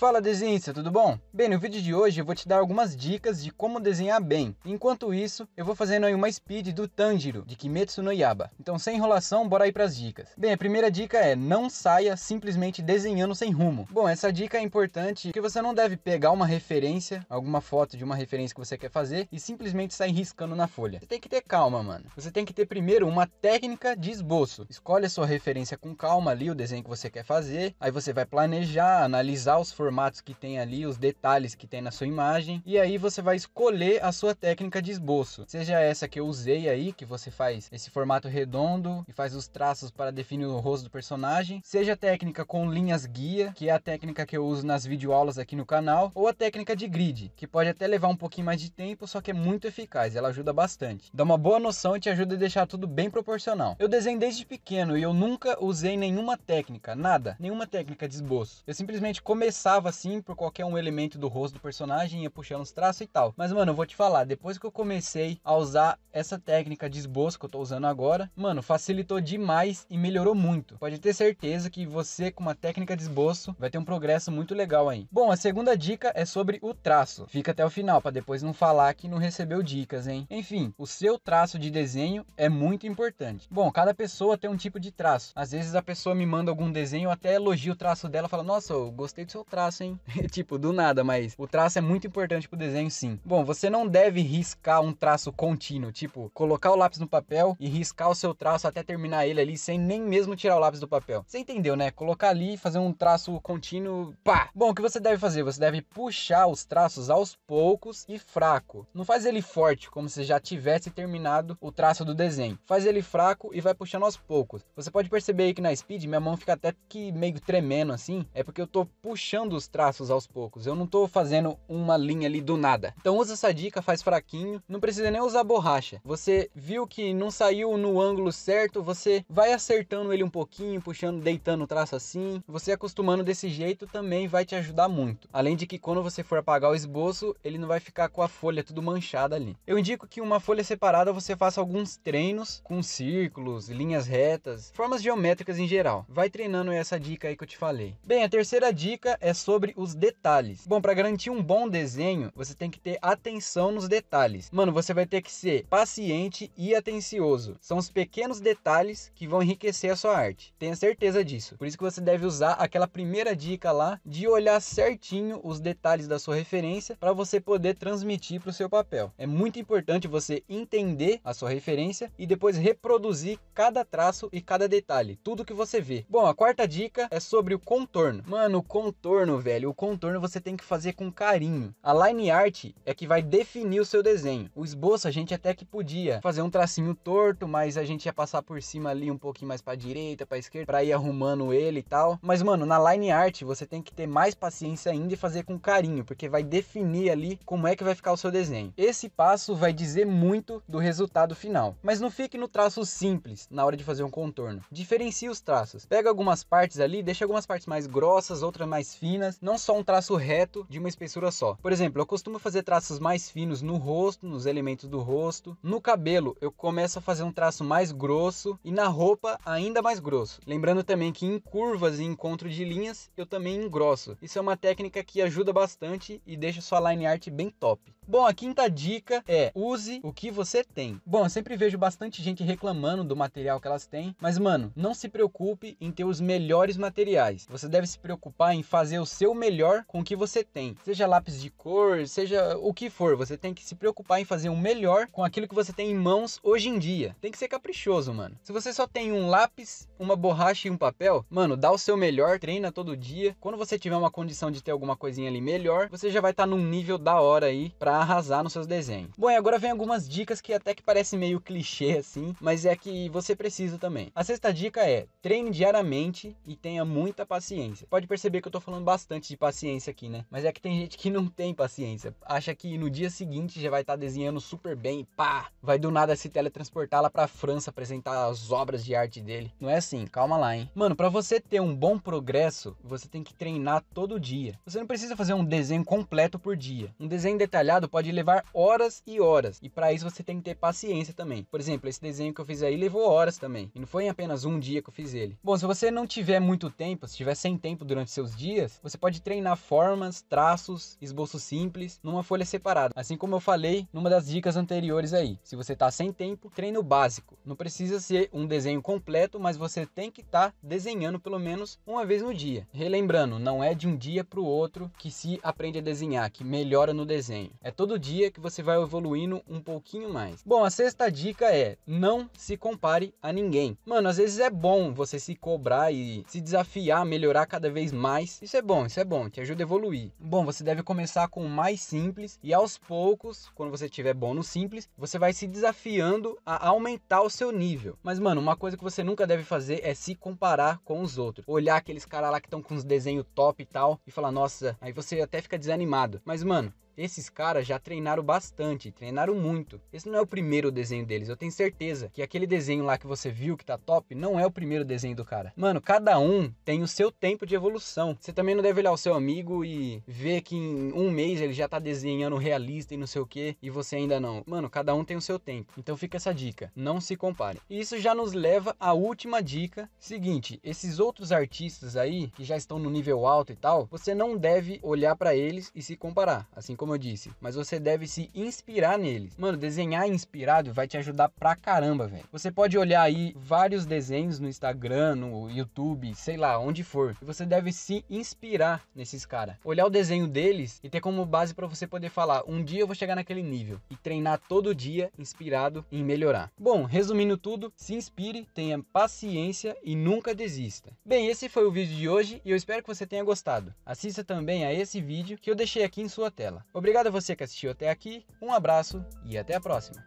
Fala desenhista, tudo bom? Bem, no vídeo de hoje eu vou te dar algumas dicas de como desenhar bem. Enquanto isso, eu vou fazendo aí uma speed do Tanjiro, de Kimetsu no Yaba. Então sem enrolação, bora aí pras dicas. Bem, a primeira dica é não saia simplesmente desenhando sem rumo. Bom, essa dica é importante porque você não deve pegar uma referência, alguma foto de uma referência que você quer fazer e simplesmente sair riscando na folha. Você tem que ter calma, mano. Você tem que ter primeiro uma técnica de esboço. Escolhe a sua referência com calma ali, o desenho que você quer fazer. Aí você vai planejar, analisar os formatos formatos que tem ali, os detalhes que tem na sua imagem, e aí você vai escolher a sua técnica de esboço, seja essa que eu usei aí, que você faz esse formato redondo e faz os traços para definir o rosto do personagem, seja a técnica com linhas guia, que é a técnica que eu uso nas videoaulas aqui no canal, ou a técnica de grid, que pode até levar um pouquinho mais de tempo, só que é muito eficaz, ela ajuda bastante. Dá uma boa noção e te ajuda a deixar tudo bem proporcional. Eu desenho desde pequeno e eu nunca usei nenhuma técnica, nada, nenhuma técnica de esboço. Eu simplesmente começava puxava assim por qualquer um elemento do rosto do personagem, ia puxando os traços e tal. Mas, mano, eu vou te falar, depois que eu comecei a usar essa técnica de esboço que eu tô usando agora, mano, facilitou demais e melhorou muito. Pode ter certeza que você, com uma técnica de esboço, vai ter um progresso muito legal aí. Bom, a segunda dica é sobre o traço. Fica até o final, para depois não falar que não recebeu dicas, hein? Enfim, o seu traço de desenho é muito importante. Bom, cada pessoa tem um tipo de traço. Às vezes a pessoa me manda algum desenho, eu até elogio o traço dela, fala, nossa, eu gostei do seu traço traço, hein? tipo, do nada, mas o traço é muito importante pro desenho, sim. Bom, você não deve riscar um traço contínuo, tipo, colocar o lápis no papel e riscar o seu traço até terminar ele ali, sem nem mesmo tirar o lápis do papel. Você entendeu, né? Colocar ali, fazer um traço contínuo, pá! Bom, o que você deve fazer? Você deve puxar os traços aos poucos e fraco. Não faz ele forte, como se já tivesse terminado o traço do desenho. Faz ele fraco e vai puxando aos poucos. Você pode perceber aí que na speed minha mão fica até que meio tremendo assim, é porque eu tô puxando os traços aos poucos. Eu não estou fazendo uma linha ali do nada. Então usa essa dica, faz fraquinho. Não precisa nem usar borracha. Você viu que não saiu no ângulo certo, você vai acertando ele um pouquinho, puxando, deitando o traço assim. Você acostumando desse jeito também vai te ajudar muito. Além de que quando você for apagar o esboço, ele não vai ficar com a folha tudo manchada ali. Eu indico que uma folha separada você faça alguns treinos com círculos, linhas retas, formas geométricas em geral. Vai treinando essa dica aí que eu te falei. Bem, a terceira dica é sobre os detalhes. Bom, para garantir um bom desenho, você tem que ter atenção nos detalhes. Mano, você vai ter que ser paciente e atencioso. São os pequenos detalhes que vão enriquecer a sua arte. Tenha certeza disso. Por isso que você deve usar aquela primeira dica lá de olhar certinho os detalhes da sua referência para você poder transmitir para o seu papel. É muito importante você entender a sua referência e depois reproduzir cada traço e cada detalhe, tudo que você vê. Bom, a quarta dica é sobre o contorno. Mano, o contorno contorno, velho, o contorno você tem que fazer com carinho. A line art é que vai definir o seu desenho. O esboço a gente até que podia fazer um tracinho torto, mas a gente ia passar por cima ali um pouquinho mais para direita, para esquerda, para ir arrumando ele e tal. Mas mano, na line art você tem que ter mais paciência ainda e fazer com carinho, porque vai definir ali como é que vai ficar o seu desenho. Esse passo vai dizer muito do resultado final. Mas não fique no traço simples na hora de fazer um contorno. Diferencie os traços. Pega algumas partes ali, deixa algumas partes mais grossas, outras mais finas finas, não só um traço reto de uma espessura só. Por exemplo, eu costumo fazer traços mais finos no rosto, nos elementos do rosto. No cabelo, eu começo a fazer um traço mais grosso e na roupa ainda mais grosso. Lembrando também que em curvas e encontro de linhas, eu também engrosso. Isso é uma técnica que ajuda bastante e deixa sua line art bem top. Bom, a quinta dica é use o que você tem. Bom, eu sempre vejo bastante gente reclamando do material que elas têm, mas mano, não se preocupe em ter os melhores materiais. Você deve se preocupar em fazer o seu melhor com o que você tem. Seja lápis de cor, seja o que for, você tem que se preocupar em fazer o melhor com aquilo que você tem em mãos hoje em dia. Tem que ser caprichoso, mano. Se você só tem um lápis, uma borracha e um papel, mano, dá o seu melhor, treina todo dia. Quando você tiver uma condição de ter alguma coisinha ali melhor, você já vai estar tá num nível da hora aí para arrasar nos seus desenhos. Bom, e agora vem algumas dicas que até que parecem meio clichê assim, mas é que você precisa também. A sexta dica é: treine diariamente e tenha muita paciência. Pode perceber que eu tô falando bastante de paciência aqui, né? Mas é que tem gente que não tem paciência, acha que no dia seguinte já vai estar tá desenhando super bem, pá, vai do nada se teletransportar lá para França apresentar as obras de arte dele. Não é assim, calma lá, hein? Mano, para você ter um bom progresso, você tem que treinar todo dia. Você não precisa fazer um desenho completo por dia. Um desenho detalhado desenhado pode levar horas e horas. E para isso você tem que ter paciência também. Por exemplo, esse desenho que eu fiz aí levou horas também. E não foi em apenas um dia que eu fiz ele. Bom, se você não tiver muito tempo, se tiver sem tempo durante seus dias, você pode treinar formas, traços, esboços simples numa folha separada. Assim como eu falei numa das dicas anteriores aí. Se você tá sem tempo, treine o básico. Não precisa ser um desenho completo, mas você tem que estar tá desenhando pelo menos uma vez no dia. Relembrando, não é de um dia para o outro que se aprende a desenhar, que melhora no desenho. É é todo dia que você vai evoluindo um pouquinho mais. Bom, a sexta dica é não se compare a ninguém. Mano, às vezes é bom você se cobrar e se desafiar, melhorar cada vez mais. Isso é bom, isso é bom, te ajuda a evoluir. Bom, você deve começar com o mais simples e aos poucos, quando você tiver bom no simples, você vai se desafiando a aumentar o seu nível. Mas, mano, uma coisa que você nunca deve fazer é se comparar com os outros. Olhar aqueles caras lá que estão com uns desenhos top e tal e falar, nossa, aí você até fica desanimado. Mas, mano, esses caras já treinaram bastante, treinaram muito. Esse não é o primeiro desenho deles, eu tenho certeza que aquele desenho lá que você viu que tá top não é o primeiro desenho do cara. Mano, cada um tem o seu tempo de evolução. Você também não deve olhar o seu amigo e ver que em um mês ele já tá desenhando realista e não sei o que e você ainda não. Mano, cada um tem o seu tempo. Então fica essa dica, não se compare. E isso já nos leva à última dica seguinte: esses outros artistas aí que já estão no nível alto e tal, você não deve olhar para eles e se comparar, assim como como eu disse, mas você deve se inspirar neles. Mano, desenhar inspirado vai te ajudar pra caramba, velho. Você pode olhar aí vários desenhos no Instagram, no YouTube, sei lá, onde for. E você deve se inspirar nesses caras. Olhar o desenho deles e ter como base para você poder falar: um dia eu vou chegar naquele nível. E treinar todo dia inspirado em melhorar. Bom, resumindo tudo, se inspire, tenha paciência e nunca desista. Bem, esse foi o vídeo de hoje e eu espero que você tenha gostado. Assista também a esse vídeo que eu deixei aqui em sua tela. Obrigado a você que assistiu até aqui, um abraço e até a próxima!